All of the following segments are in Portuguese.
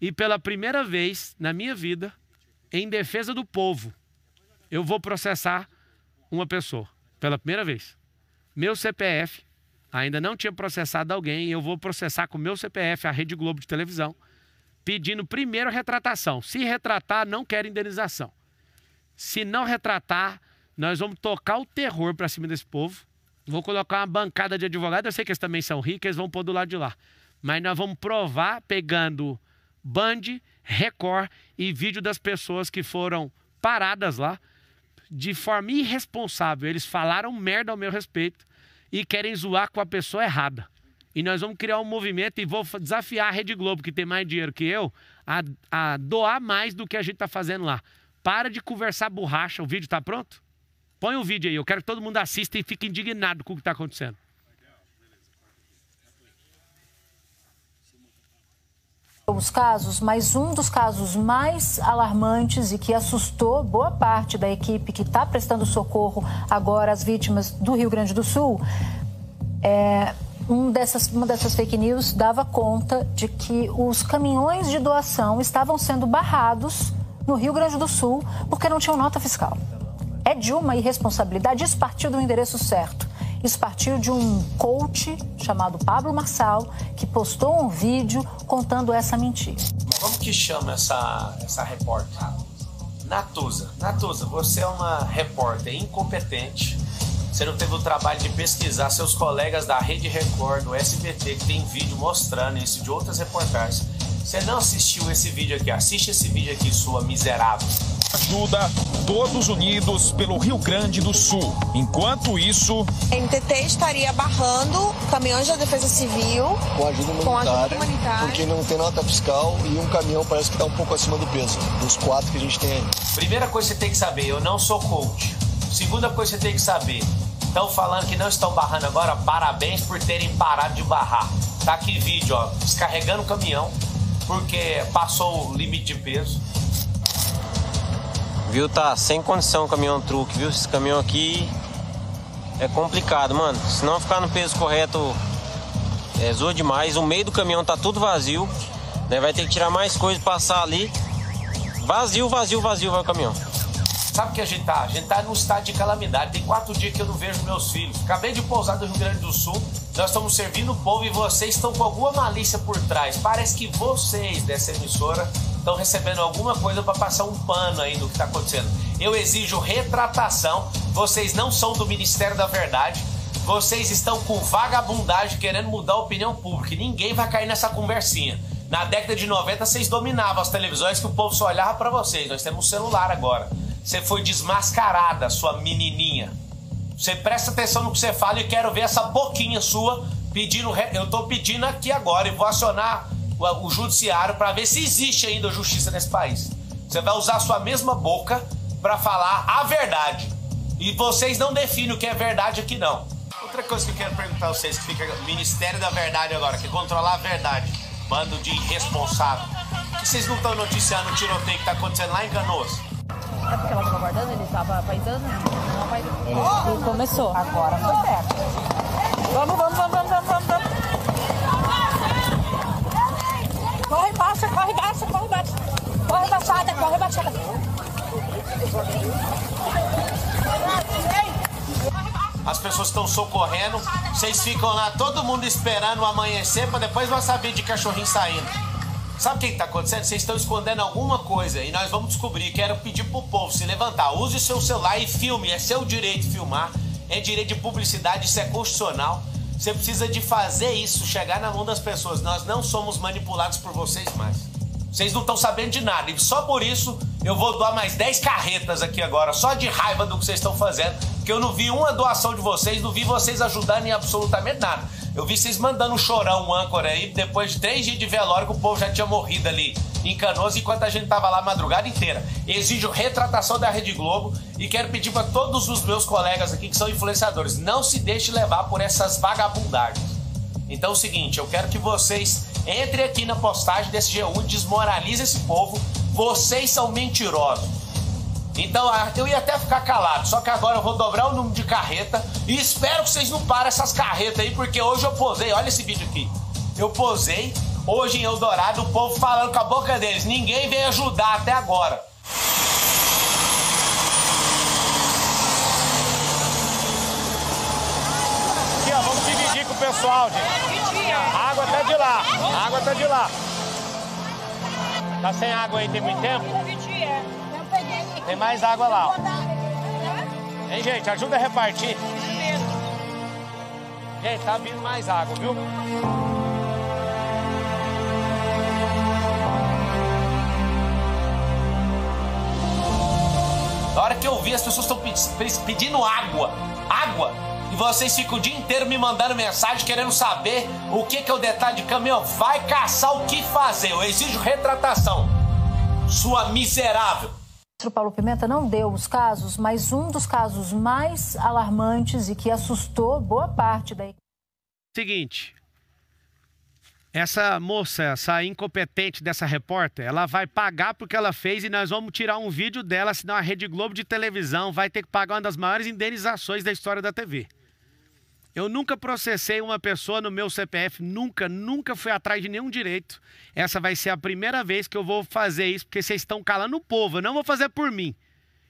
e pela primeira vez na minha vida, em defesa do povo, eu vou processar uma pessoa pela primeira vez. Meu CPF ainda não tinha processado alguém, eu vou processar com meu CPF a Rede Globo de televisão, pedindo primeiro retratação. Se retratar, não quero indenização. Se não retratar, nós vamos tocar o terror para cima desse povo. Vou colocar uma bancada de advogados, eu sei que eles também são ricos, eles vão pôr do lado de lá. Mas nós vamos provar pegando Band, Record e vídeo das pessoas que foram paradas lá de forma irresponsável. Eles falaram merda ao meu respeito e querem zoar com a pessoa errada. E nós vamos criar um movimento e vou desafiar a Rede Globo, que tem mais dinheiro que eu, a, a doar mais do que a gente está fazendo lá. Para de conversar borracha. O vídeo está pronto? Põe o vídeo aí. Eu quero que todo mundo assista e fique indignado com o que está acontecendo. os casos, mas um dos casos mais alarmantes e que assustou boa parte da equipe que está prestando socorro agora às vítimas do Rio Grande do Sul é, um dessas, uma dessas fake news dava conta de que os caminhões de doação estavam sendo barrados no Rio Grande do Sul porque não tinham nota fiscal. É de uma irresponsabilidade, isso partiu do endereço certo. Isso partiu de um coach chamado Pablo Marçal, que postou um vídeo contando essa mentira. Como que chama essa, essa repórter? Natuza. Natuza, você é uma repórter incompetente. Você não teve o trabalho de pesquisar seus colegas da Rede Record, do SBT, que tem vídeo mostrando isso de outras reportagens. Você não assistiu esse vídeo aqui. Assiste esse vídeo aqui, sua miserável. Ajuda todos unidos pelo Rio Grande do Sul. Enquanto isso. A MTT estaria barrando caminhões da Defesa Civil com ajuda humanitária, com ajuda humanitária. porque não tem nota fiscal e um caminhão parece que está um pouco acima do peso, dos quatro que a gente tem aí. Primeira coisa que você tem que saber: eu não sou coach. Segunda coisa que você tem que saber: estão falando que não estão barrando agora, parabéns por terem parado de barrar. Tá aqui vídeo, ó, descarregando o caminhão, porque passou o limite de peso. Viu, tá sem condição o caminhão truque, viu? Esse caminhão aqui é complicado, mano. Se não ficar no peso correto, é zoa demais. O meio do caminhão tá tudo vazio, né? Vai ter que tirar mais coisa, passar ali. Vazio, vazio, vazio vai o caminhão. Sabe o que a gente tá? A gente tá num estado de calamidade. Tem quatro dias que eu não vejo meus filhos. Acabei de pousar do Rio Grande do Sul. Nós estamos servindo o povo e vocês estão com alguma malícia por trás. Parece que vocês dessa emissora estão recebendo alguma coisa para passar um pano aí no que está acontecendo. Eu exijo retratação. Vocês não são do Ministério da Verdade. Vocês estão com vagabundagem querendo mudar a opinião pública. Ninguém vai cair nessa conversinha. Na década de 90 vocês dominavam as televisões que o povo só olhava para vocês. Nós temos um celular agora. Você foi desmascarada, sua menininha. Você presta atenção no que você fala e quero ver essa boquinha sua pedindo. Eu tô pedindo aqui agora e vou acionar o, o judiciário para ver se existe ainda justiça nesse país. Você vai usar sua mesma boca para falar a verdade. E vocês não definem o que é verdade aqui, não. Outra coisa que eu quero perguntar a vocês, que fica Ministério da Verdade agora, que é controlar a verdade. Bando de irresponsável. Por que vocês não estão noticiando o tiroteio que está acontecendo lá em Canoas? É porque ela estava guardando, ele estava paisando, ele né? começou. Agora foi certo. Vamos, vamos, vamos, vamos. Corre, baixa, corre, baixa, corre, baixa. Corre, baixada, corre, baixada. As pessoas estão socorrendo. Vocês ficam lá, todo mundo esperando o amanhecer para depois nós saber de cachorrinho saindo. Sabe o que está acontecendo? Vocês estão escondendo alguma coisa e nós vamos descobrir. Quero pedir pro povo se levantar. Use seu celular e filme. É seu direito filmar. É direito de publicidade, isso é constitucional. Você precisa de fazer isso, chegar na mão das pessoas. Nós não somos manipulados por vocês mais. Vocês não estão sabendo de nada. E só por isso eu vou doar mais 10 carretas aqui agora, só de raiva do que vocês estão fazendo. Porque eu não vi uma doação de vocês, não vi vocês ajudando em absolutamente nada. Eu vi vocês mandando um chorão, um âncora aí, depois de três dias de velório que o povo já tinha morrido ali em Canoas enquanto a gente tava lá a madrugada inteira. Exijo retratação da Rede Globo e quero pedir para todos os meus colegas aqui que são influenciadores, não se deixe levar por essas vagabundagens. Então é o seguinte, eu quero que vocês entrem aqui na postagem desse G1 desmoralize esse povo. Vocês são mentirosos. Então ah, eu ia até ficar calado, só que agora eu vou dobrar o número de carreta e espero que vocês não parem essas carretas aí, porque hoje eu posei, olha esse vídeo aqui. Eu posei Hoje em Eldorado, o povo falando com a boca deles. Ninguém veio ajudar até agora. Aqui, ó, vamos dividir com o pessoal, gente. A água tá de lá, a água tá de lá. Tá sem água aí tem muito tempo? Tem mais água lá, ó. Hein, gente? Ajuda a repartir. Gente, tá vindo mais água, viu? Na hora que eu vi, as pessoas estão pedindo água. Água. E vocês ficam o dia inteiro me mandando mensagem querendo saber o que, que é o detalhe de caminhão. Vai caçar o que fazer. Eu exijo retratação. Sua miserável. O Paulo Pimenta não deu os casos, mas um dos casos mais alarmantes e que assustou boa parte da Seguinte, essa moça, essa incompetente dessa repórter, ela vai pagar porque ela fez e nós vamos tirar um vídeo dela, senão a Rede Globo de televisão vai ter que pagar uma das maiores indenizações da história da TV. Eu nunca processei uma pessoa no meu CPF, nunca, nunca fui atrás de nenhum direito. Essa vai ser a primeira vez que eu vou fazer isso, porque vocês estão calando o povo. Eu não vou fazer por mim,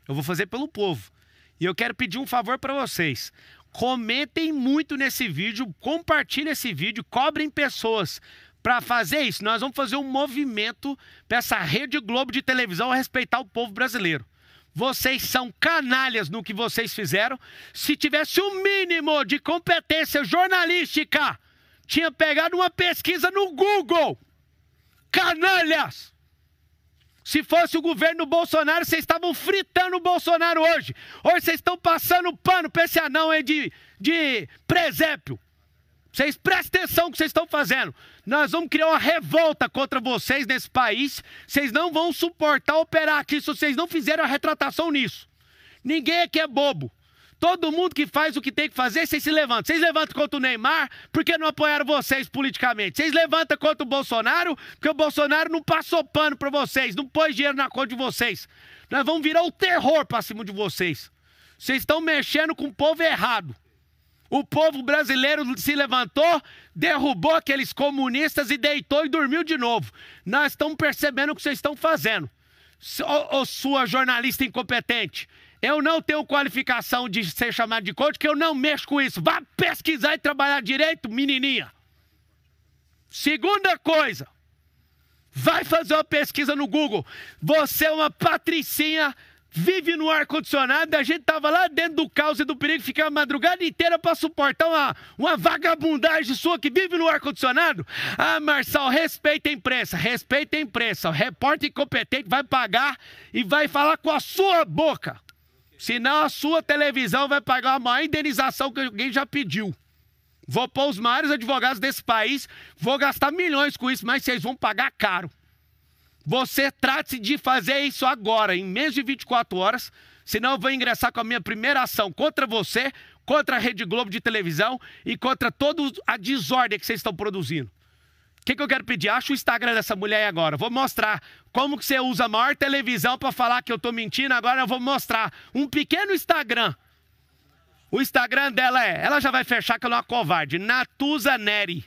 eu vou fazer pelo povo. E eu quero pedir um favor para vocês. Comentem muito nesse vídeo, compartilhem esse vídeo, cobrem pessoas. Para fazer isso, nós vamos fazer um movimento para essa Rede Globo de televisão respeitar o povo brasileiro. Vocês são canalhas no que vocês fizeram. Se tivesse o um mínimo de competência jornalística, tinha pegado uma pesquisa no Google. Canalhas! Se fosse o governo Bolsonaro, vocês estavam fritando o Bolsonaro hoje. Hoje vocês estão passando pano para esse anão aí de, de presépio. Vocês prestem atenção no que vocês estão fazendo. Nós vamos criar uma revolta contra vocês nesse país. Vocês não vão suportar operar aqui se vocês não fizerem a retratação nisso. Ninguém aqui é bobo. Todo mundo que faz o que tem que fazer, vocês se levantam. Vocês levantam contra o Neymar, porque não apoiaram vocês politicamente. Vocês levantam contra o Bolsonaro, porque o Bolsonaro não passou pano para vocês, não pôs dinheiro na conta de vocês. Nós vamos virar o terror para cima de vocês. Vocês estão mexendo com o povo errado. O povo brasileiro se levantou, derrubou aqueles comunistas e deitou e dormiu de novo. Nós estamos percebendo o que vocês estão fazendo. Ô, sua jornalista incompetente, eu não tenho qualificação de ser chamado de coach, que eu não mexo com isso. Vá pesquisar e trabalhar direito, menininha. Segunda coisa, vai fazer uma pesquisa no Google. Você é uma patricinha, vive no ar-condicionado, a gente tava lá dentro do caos e do perigo, ficar a madrugada inteira para suportar uma, uma vagabundagem sua que vive no ar-condicionado. Ah, Marçal, respeita a imprensa, respeita a imprensa. O repórter incompetente vai pagar e vai falar com a sua boca. Senão a sua televisão vai pagar a maior indenização que alguém já pediu. Vou pôr os maiores advogados desse país, vou gastar milhões com isso, mas vocês vão pagar caro. Você trate de fazer isso agora, em menos de 24 horas, senão eu vou ingressar com a minha primeira ação contra você, contra a Rede Globo de televisão e contra toda a desordem que vocês estão produzindo. O que, que, eu quero pedir? Acha o Instagram dessa mulher agora. Vou mostrar como que você usa a maior televisão para falar que eu estou mentindo. Agora eu vou mostrar um pequeno Instagram. O Instagram dela é, ela já vai fechar que ela é uma covarde, Natuza Neri.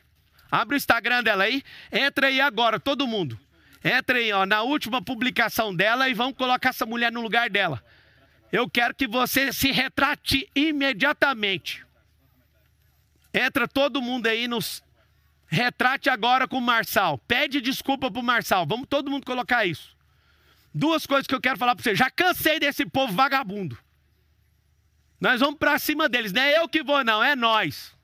Abre o Instagram dela aí, entra aí agora, todo mundo. Entra aí, ó, na última publicação dela e vamos colocar essa mulher no lugar dela. Eu quero que você se retrate imediatamente. Entra todo mundo aí nos Retrate agora com o Marçal. Pede desculpa pro Marçal. Vamos todo mundo colocar isso. Duas coisas que eu quero falar para você. Já cansei desse povo vagabundo. Nós vamos para cima deles. Não é eu que vou, não, é nós.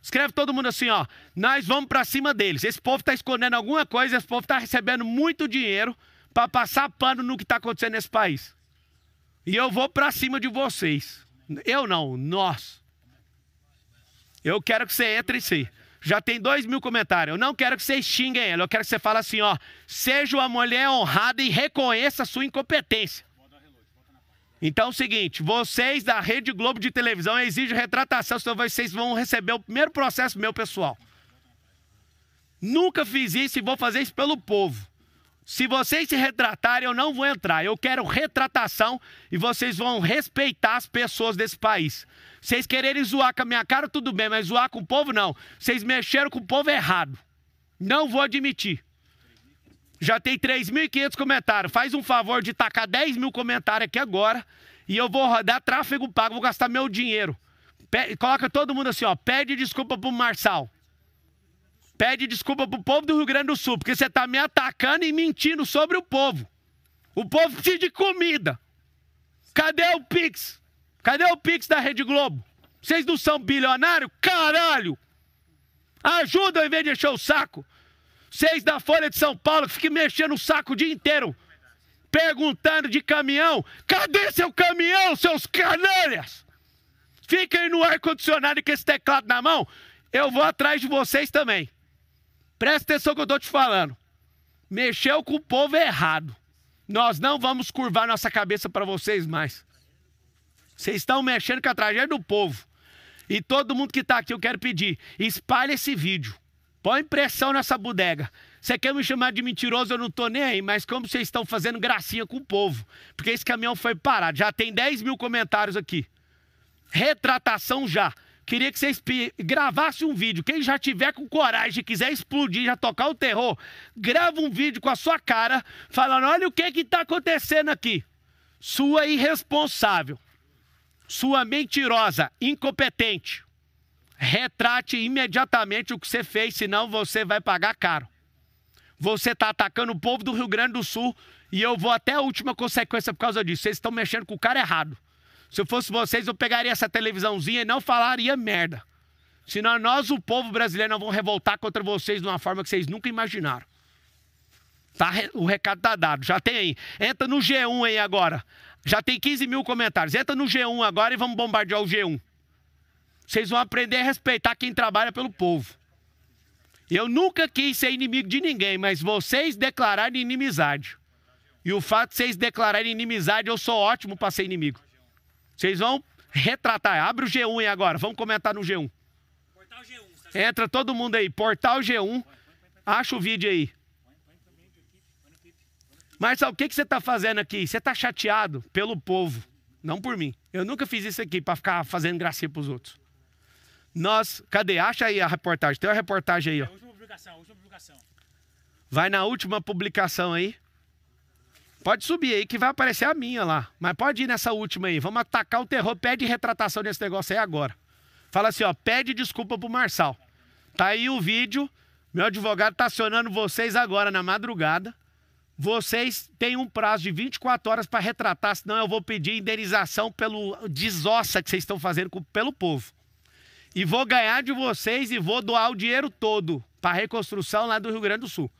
Escreve todo mundo assim, ó. Nós vamos para cima deles. Esse povo está escondendo alguma coisa, esse povo está recebendo muito dinheiro para passar pano no que está acontecendo nesse país. E eu vou para cima de vocês. Eu não, nós. Eu quero que você entre em si já tem dois mil comentários. Eu não quero que vocês xinguem ela, eu quero que você fale assim, ó. Seja uma mulher honrada e reconheça a sua incompetência. Então é o seguinte, vocês da Rede Globo de televisão exigem retratação, senão vocês vão receber o primeiro processo meu pessoal. Nunca fiz isso e vou fazer isso pelo povo. Se vocês se retratarem, eu não vou entrar. Eu quero retratação e vocês vão respeitar as pessoas desse país. Vocês quererem zoar com a minha cara, tudo bem, mas zoar com o povo, não. Vocês mexeram com o povo errado. Não vou admitir. Já tem 3.500 comentários. Faz um favor de tacar 10 mil comentários aqui agora. E eu vou rodar tráfego pago, vou gastar meu dinheiro. coloca todo mundo assim, ó. Pede desculpa pro Marçal. Pede desculpa pro povo do Rio Grande do Sul, porque você está me atacando e mentindo sobre o povo. O povo precisa de comida. Cadê o Pix? Cadê o Pix da Rede Globo? Vocês não são bilionário? Caralho! Ajuda ao invés de encher o saco. Vocês da Folha de São Paulo que mexendo o saco o dia inteiro. Perguntando de caminhão. Cadê seu caminhão, seus canalhas? Fiquem no ar-condicionado com esse teclado na mão. Eu vou atrás de vocês também. Presta atenção que eu estou te falando. Mexeu com o povo errado. Nós não vamos curvar nossa cabeça para vocês mais. Vocês estão mexendo com a tragédia do povo. E todo mundo que está aqui, eu quero pedir: espalhe esse vídeo. Põe pressão nessa bodega. Você quer me chamar de mentiroso? Eu não estou nem aí, mas como vocês estão fazendo gracinha com o povo? Porque esse caminhão foi parado. Já tem 10 mil comentários aqui. Retratação já. Queria que vocês gravassem um vídeo. Quem já tiver com coragem, quiser explodir, já tocar o terror, grava um vídeo com a sua cara, falando: olha o que que tá acontecendo aqui. Sua irresponsável, sua mentirosa, incompetente. Retrate imediatamente o que você fez, senão você vai pagar caro. Você está atacando o povo do Rio Grande do Sul e eu vou até a última consequência por causa disso. Vocês estão mexendo com o cara errado. Se eu fosse vocês, eu pegaria essa televisãozinha e não falaria merda. Senão nós, o povo brasileiro, não vamos revoltar contra vocês de uma forma que vocês nunca imaginaram. Tá, o recado tá dado, já tem aí. Entra no G1 aí agora. Já tem 15 mil comentários. Entra no G1 agora e vamos bombardear o G1. Vocês vão aprender a respeitar quem trabalha pelo povo. Eu nunca quis ser inimigo de ninguém, mas vocês declararam inimizade. E o fato de vocês declararem inimizade, eu sou ótimo para ser inimigo. Vocês vão retratar. Abre o G1 aí agora. Vamos comentar no G1. Portal G1. Entra todo mundo aí. Portal G1. Acha o vídeo aí. Marcelo, o que, que você está fazendo aqui? Você está chateado pelo povo, não por mim. Eu nunca fiz isso aqui para ficar fazendo gracinha para os outros. Nós, cadê? Acha aí a reportagem. Tem uma reportagem aí, ó. É a última publicação, a última publicação. Vai na última publicação aí. Pode subir aí que vai aparecer a minha lá. Mas pode ir nessa última aí. Vamos atacar o terror. Pede retratação desse negócio aí agora. Fala assim, ó. Pede desculpa pro Marçal. Tá aí o vídeo. Meu advogado tá acionando vocês agora na madrugada. Vocês têm um prazo de 24 horas para retratar, senão eu vou pedir indenização pelo desossa que vocês estão fazendo com, pelo povo. E vou ganhar de vocês e vou doar o dinheiro todo para reconstrução lá do Rio Grande do Sul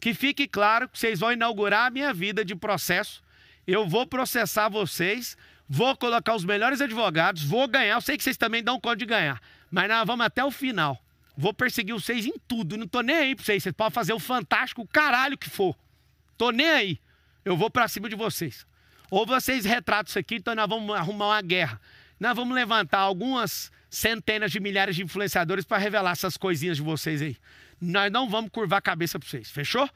que fique claro que vocês vão inaugurar a minha vida de processo. Eu vou processar vocês, vou colocar os melhores advogados, vou ganhar. Eu sei que vocês também dão conta de ganhar, mas nós vamos até o final. Vou perseguir vocês em tudo, não tô nem aí pra vocês. Vocês podem fazer o fantástico, o caralho que for. Tô nem aí. Eu vou pra cima de vocês. Ou vocês retratam isso aqui, então nós vamos arrumar uma guerra. Nós vamos levantar algumas centenas de milhares de influenciadores para revelar essas coisinhas de vocês aí nós não vamos curvar a cabeça para vocês, fechou?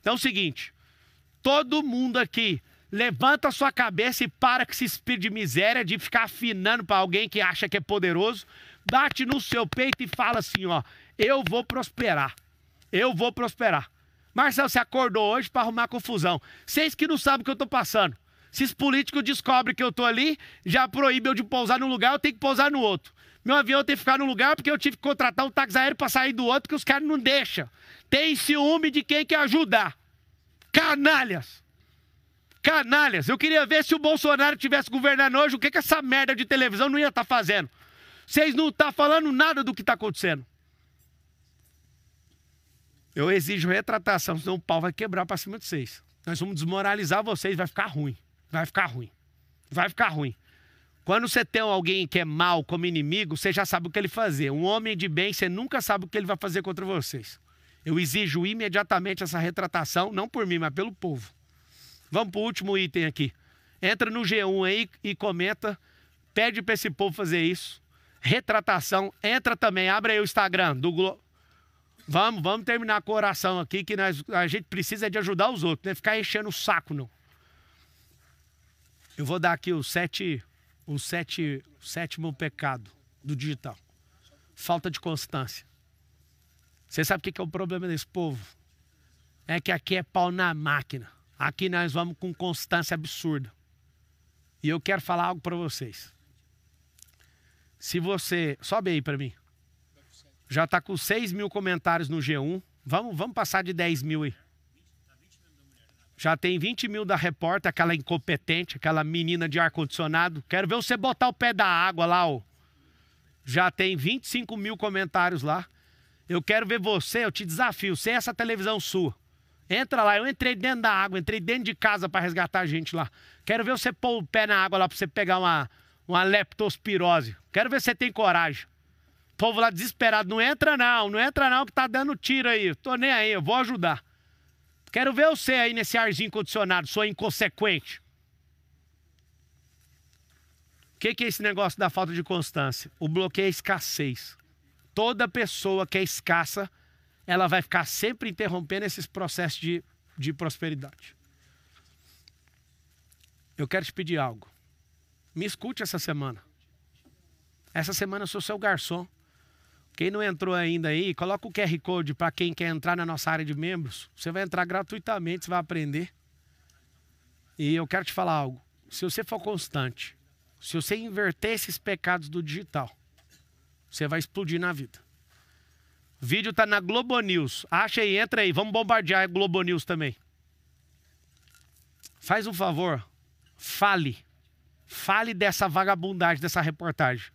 Então é o seguinte, todo mundo aqui levanta a sua cabeça e para com esse espírito de miséria de ficar afinando para alguém que acha que é poderoso, bate no seu peito e fala assim, ó, eu vou prosperar. Eu vou prosperar. Marcelo, você acordou hoje para arrumar confusão. Vocês que não sabem o que eu estou passando. Se os políticos descobrem que eu estou ali, já proíbe eu de pousar num lugar, eu tenho que pousar no outro. Meu avião tem que ficar num lugar porque eu tive que contratar um táxi aéreo para sair do outro que os caras não deixam. Tem ciúme de quem quer ajudar. Canalhas! Canalhas! Eu queria ver se o Bolsonaro tivesse governando hoje, o que, que essa merda de televisão não ia estar tá fazendo. Vocês não estão tá falando nada do que está acontecendo. Eu exijo retratação, senão o pau vai quebrar para cima de vocês. Nós vamos desmoralizar vocês, vai ficar ruim. Vai ficar ruim. Vai ficar ruim. Quando você tem alguém que é mal como inimigo, você já sabe o que ele fazer. Um homem de bem, você nunca sabe o que ele vai fazer contra vocês. Eu exijo imediatamente essa retratação, não por mim, mas pelo povo. Vamos para o último item aqui. Entra no G1 aí e comenta, pede para esse povo fazer isso. Retratação, entra também, abre aí o Instagram do Globo. Vamos, vamos terminar com oração aqui, que nós, a gente precisa de ajudar os outros, não é ficar enchendo o saco, não. Eu vou dar aqui os sete o, sete, o sétimo pecado do digital: falta de constância. Você sabe o que é o problema desse povo? É que aqui é pau na máquina. Aqui nós vamos com constância absurda. E eu quero falar algo para vocês. Se você. Sobe aí para mim. Já está com 6 mil comentários no G1. Vamos, vamos passar de 10 mil aí. Já tem 20 mil da repórter, aquela incompetente, aquela menina de ar-condicionado. Quero ver você botar o pé da água lá, ó. Já tem 25 mil comentários lá. Eu quero ver você, eu te desafio, sem essa televisão sua. Entra lá, eu entrei dentro da água, entrei dentro de casa para resgatar a gente lá. Quero ver você pôr o pé na água lá para você pegar uma, uma leptospirose. Quero ver se você tem coragem. povo lá desesperado, não entra não, não entra não que tá dando tiro aí. Tô nem aí, eu vou ajudar. Quero ver você aí nesse arzinho condicionado, sou inconsequente. O que, que é esse negócio da falta de constância? O bloqueio é escassez. Toda pessoa que é escassa, ela vai ficar sempre interrompendo esses processos de, de prosperidade. Eu quero te pedir algo. Me escute essa semana. Essa semana eu sou seu garçom. Quem não entrou ainda aí, coloca o QR Code para quem quer entrar na nossa área de membros. Você vai entrar gratuitamente, você vai aprender. E eu quero te falar algo. Se você for constante, se você inverter esses pecados do digital, você vai explodir na vida. O vídeo tá na Globo News. Acha aí, entra aí. Vamos bombardear a Globo News também. Faz um favor, fale. Fale dessa vagabundagem, dessa reportagem.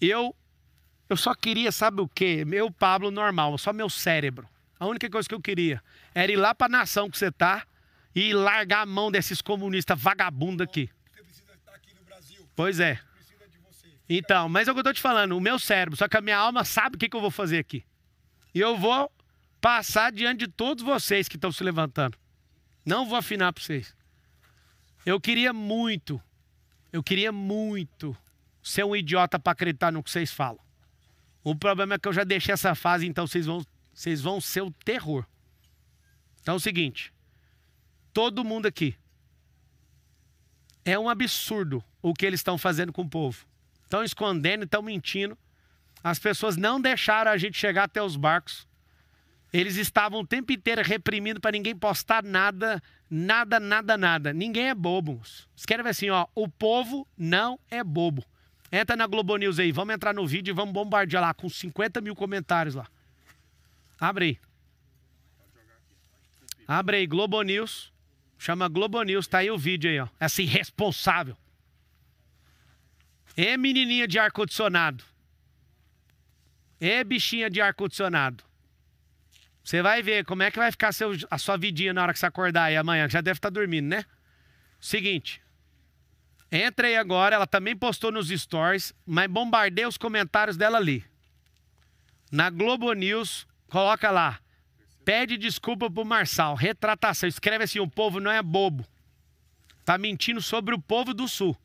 Eu eu só queria, sabe o quê? Meu Pablo normal, só meu cérebro. A única coisa que eu queria era ir lá para a nação que você tá e largar a mão desses comunistas vagabundos aqui. Você precisa estar aqui no Brasil. Pois é. Então, mas é o que eu estou te falando, o meu cérebro, só que a minha alma sabe o que, que eu vou fazer aqui. E eu vou passar diante de todos vocês que estão se levantando. Não vou afinar para vocês. Eu queria muito, eu queria muito ser um idiota para acreditar no que vocês falam. O problema é que eu já deixei essa fase, então vocês vão, vocês vão ser o terror. Então é o seguinte: todo mundo aqui. É um absurdo o que eles estão fazendo com o povo. Estão escondendo, estão mentindo. As pessoas não deixaram a gente chegar até os barcos. Eles estavam o tempo inteiro reprimindo para ninguém postar nada, nada, nada, nada. Ninguém é bobo. Escreve assim, ó, o povo não é bobo. Entra na Globo News aí, vamos entrar no vídeo e vamos bombardear lá com 50 mil comentários lá. Abre aí. Abre aí, Globo News. Chama Globo News, tá aí o vídeo aí, ó. Essa irresponsável. É menininha de ar-condicionado. É bichinha de ar-condicionado. Você vai ver como é que vai ficar seu, a sua vidinha na hora que você acordar aí amanhã, que já deve estar tá dormindo, né? Seguinte, Entra aí agora, ela também postou nos stories, mas bombardeia os comentários dela ali. Na Globo News, coloca lá. Pede desculpa pro Marçal. Retratação. Escreve assim: o povo não é bobo. Tá mentindo sobre o povo do Sul.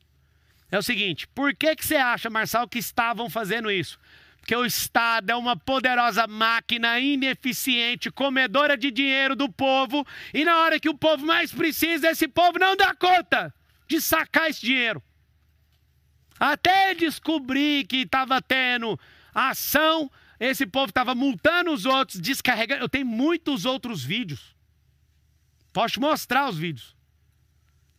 É o seguinte: por que, que você acha, Marçal, que estavam fazendo isso? Porque o Estado é uma poderosa máquina ineficiente, comedora de dinheiro do povo, e na hora que o povo mais precisa, esse povo não dá conta de sacar esse dinheiro. Até descobrir que estava tendo ação, esse povo estava multando os outros, descarregando. Eu tenho muitos outros vídeos. Posso te mostrar os vídeos.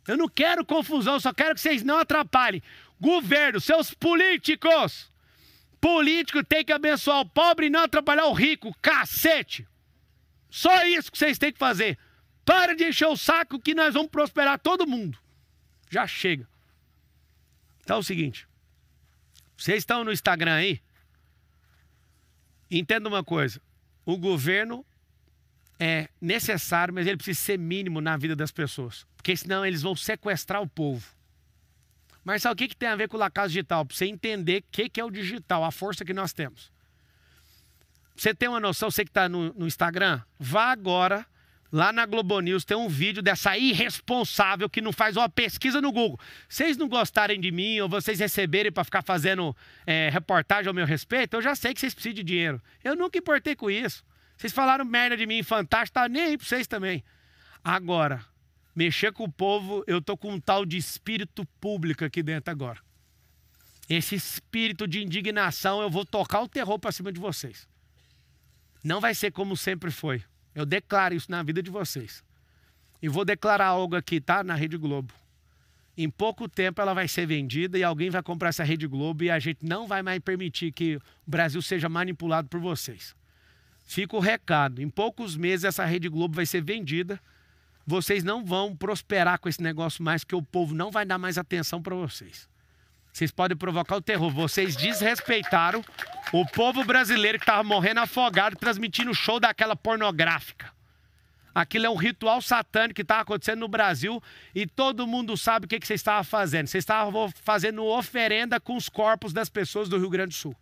Eu não quero confusão, só quero que vocês não atrapalhem. Governo, seus políticos. Político tem que abençoar o pobre e não atrapalhar o rico. Cacete! Só isso que vocês têm que fazer. Para de encher o saco que nós vamos prosperar todo mundo. Já chega. Então é o seguinte. Vocês estão no Instagram aí? Entenda uma coisa. O governo é necessário, mas ele precisa ser mínimo na vida das pessoas. Porque senão eles vão sequestrar o povo. Mas sabe o que, que tem a ver com o lacado Digital? Para você entender o que, que é o digital, a força que nós temos. Você tem uma noção, você que está no, no Instagram, vá agora Lá na Globo News tem um vídeo dessa irresponsável que não faz uma pesquisa no Google. Vocês não gostarem de mim ou vocês receberem para ficar fazendo é, reportagem ao meu respeito, eu já sei que vocês precisam de dinheiro. Eu nunca importei com isso. Vocês falaram merda de mim, fantástico, tá nem aí pra vocês também. Agora, mexer com o povo, eu tô com um tal de espírito público aqui dentro agora. Esse espírito de indignação, eu vou tocar o terror para cima de vocês. Não vai ser como sempre foi. Eu declaro isso na vida de vocês. E vou declarar algo aqui, tá? Na Rede Globo. Em pouco tempo ela vai ser vendida e alguém vai comprar essa Rede Globo e a gente não vai mais permitir que o Brasil seja manipulado por vocês. Fica o recado. Em poucos meses essa Rede Globo vai ser vendida. Vocês não vão prosperar com esse negócio mais, porque o povo não vai dar mais atenção para vocês. Vocês podem provocar o terror. Vocês desrespeitaram o povo brasileiro que tava morrendo afogado transmitindo o show daquela pornográfica. Aquilo é um ritual satânico que estava tá acontecendo no Brasil e todo mundo sabe o que, que estava estavam fazendo. Vocês estavam fazendo oferenda com os corpos das pessoas do Rio Grande do Sul.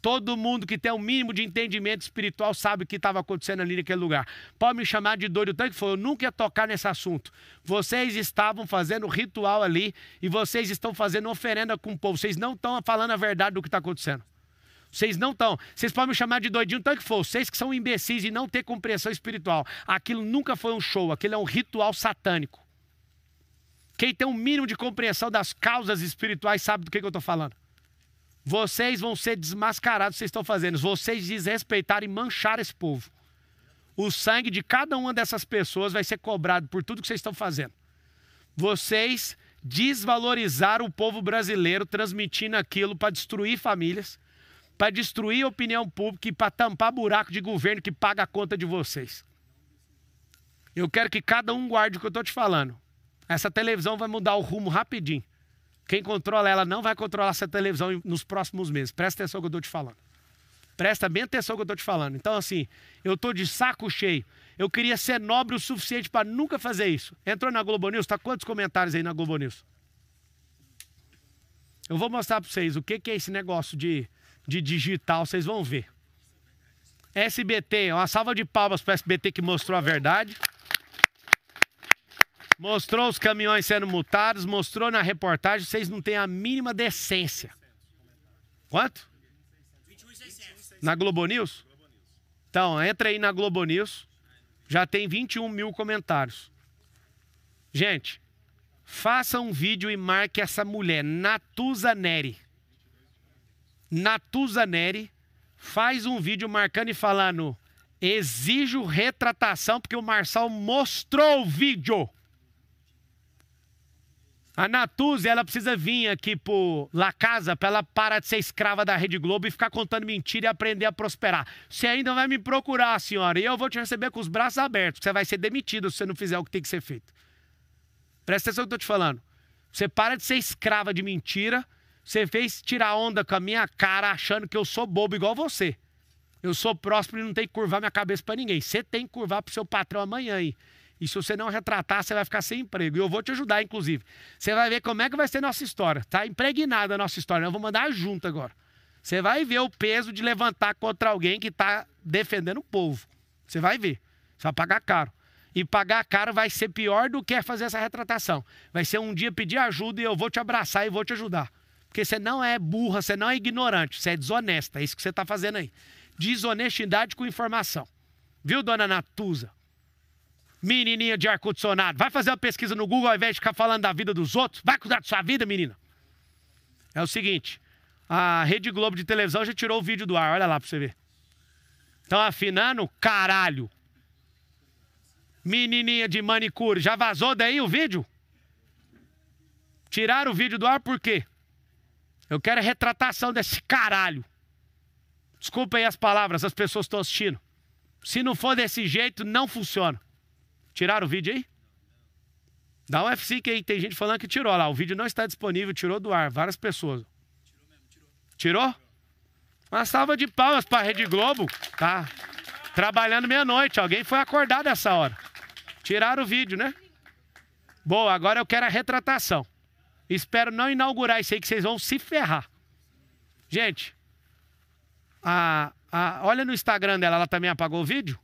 Todo mundo que tem o um mínimo de entendimento espiritual sabe o que estava acontecendo ali naquele lugar. Pode me chamar de doido tanto que foi, eu nunca ia tocar nesse assunto. Vocês estavam fazendo ritual ali e vocês estão fazendo oferenda com o povo. Vocês não estão falando a verdade do que está acontecendo. Vocês não estão. Vocês podem me chamar de doidinho tanto que for. Vocês que são imbecis e não ter compreensão espiritual. Aquilo nunca foi um show, aquilo é um ritual satânico. Quem tem um mínimo de compreensão das causas espirituais sabe do que, que eu estou falando. Vocês vão ser desmascarados, vocês estão fazendo. Vocês desrespeitarem e mancharam esse povo. O sangue de cada uma dessas pessoas vai ser cobrado por tudo que vocês estão fazendo. Vocês desvalorizaram o povo brasileiro transmitindo aquilo para destruir famílias para destruir a opinião pública e para tampar buraco de governo que paga a conta de vocês. Eu quero que cada um guarde o que eu estou te falando. Essa televisão vai mudar o rumo rapidinho. Quem controla ela não vai controlar essa televisão nos próximos meses. Presta atenção que eu estou te falando. Presta bem atenção que eu estou te falando. Então, assim, eu estou de saco cheio. Eu queria ser nobre o suficiente para nunca fazer isso. Entrou na Globo News? Está quantos comentários aí na Globo News? Eu vou mostrar para vocês o que, que é esse negócio de de digital, vocês vão ver. SBT, uma salva de palmas para o SBT que mostrou a verdade. Mostrou os caminhões sendo multados, mostrou na reportagem, vocês não têm a mínima decência. Quanto? Na Globo News? Então, entra aí na Globo News, já tem 21 mil comentários. Gente, faça um vídeo e marque essa mulher, Natuza Neri. Natuzaneri faz um vídeo marcando e falando: exijo retratação, porque o Marçal mostrou o vídeo. A Natuza, ela precisa vir aqui pro La Casa para ela parar de ser escrava da Rede Globo e ficar contando mentira e aprender a prosperar. Você ainda vai me procurar, senhora, e eu vou te receber com os braços abertos. Você vai ser demitido se você não fizer o que tem que ser feito. Presta atenção no que eu tô te falando. Você para de ser escrava de mentira você fez tirar onda com a minha cara achando que eu sou bobo igual você. Eu sou próspero e não tem que curvar minha cabeça para ninguém. Você tem que curvar pro seu patrão amanhã, hein? E se você não retratar, você vai ficar sem emprego. E eu vou te ajudar, inclusive. Você vai ver como é que vai ser nossa história. Tá impregnada a nossa história. Eu vou mandar junto agora. Você vai ver o peso de levantar contra alguém que está defendendo o povo. Você vai ver. Você vai pagar caro. E pagar caro vai ser pior do que fazer essa retratação. Vai ser um dia pedir ajuda e eu vou te abraçar e vou te ajudar. Porque você não é burra, você não é ignorante, você é desonesta. É isso que você está fazendo aí. Desonestidade com informação. Viu, dona Natuza? Menininha de ar-condicionado, vai fazer uma pesquisa no Google ao invés de ficar falando da vida dos outros? Vai cuidar da sua vida, menina. É o seguinte, a Rede Globo de televisão já tirou o vídeo do ar, olha lá pra você ver. Estão afinando? Caralho. Menininha de manicure, já vazou daí o vídeo? Tiraram o vídeo do ar por quê? Eu quero a retratação desse caralho. Desculpem as palavras, as pessoas estão assistindo. Se não for desse jeito, não funciona. Tiraram o vídeo aí? Da UFC 5 aí tem gente falando que tirou lá. O vídeo não está disponível, tirou do ar, várias pessoas. Tirou mesmo, tirou. Tirou? Uma salva de palmas para a Rede Globo. Tá trabalhando meia-noite. Alguém foi acordado essa hora. Tiraram o vídeo, né? Boa, agora eu quero a retratação. Espero não inaugurar isso aí, que vocês vão se ferrar. Gente, a, a, olha no Instagram dela, ela também apagou o vídeo?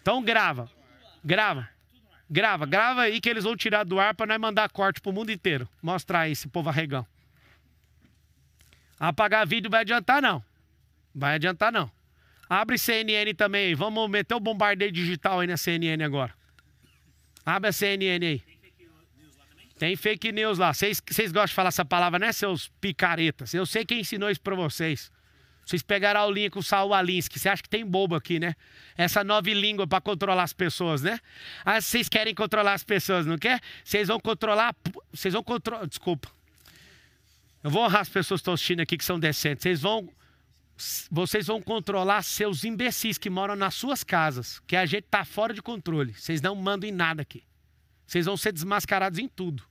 Então grava, grava, grava, grava aí que eles vão tirar do ar para nós mandar corte pro mundo inteiro. Mostrar esse povo arregão. Apagar vídeo vai adiantar não. Vai adiantar não. Abre CNN também aí. Vamos meter o bombardeio digital aí na CNN agora. Abre a CNN aí. Tem fake news lá. Vocês gostam de falar essa palavra, né, seus picaretas? Eu sei quem ensinou isso para vocês. Vocês pegaram a aulinha com o Saul Alinsky. Você acha que tem bobo aqui, né? Essa nova língua para controlar as pessoas, né? Ah, vocês querem controlar as pessoas, não quer? Vocês vão controlar... Vocês vão controlar... Desculpa. Eu vou honrar as pessoas que estão assistindo aqui que são decentes. Vocês vão... Vocês vão controlar seus imbecis que moram nas suas casas. Que a gente tá fora de controle. Vocês não mandam em nada aqui. Vocês vão ser desmascarados em tudo.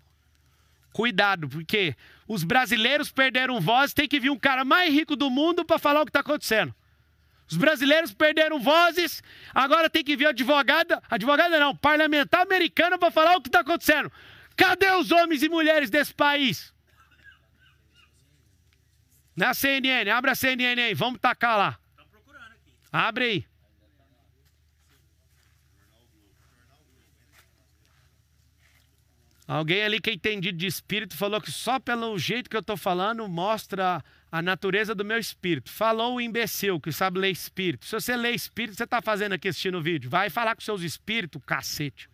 Cuidado, porque os brasileiros perderam voz, tem que vir um cara mais rico do mundo para falar o que está acontecendo. Os brasileiros perderam vozes, agora tem que vir advogada, advogada não, parlamentar americana para falar o que está acontecendo. Cadê os homens e mulheres desse país? Na CNN, abre a CNN aí, vamos tacar lá. Abre aí. Alguém ali que é entendido de espírito falou que só pelo jeito que eu estou falando mostra a natureza do meu espírito. Falou o imbecil que sabe ler espírito. Se você lê espírito, você está fazendo aqui assistindo o vídeo. Vai falar com seus espíritos, cacete.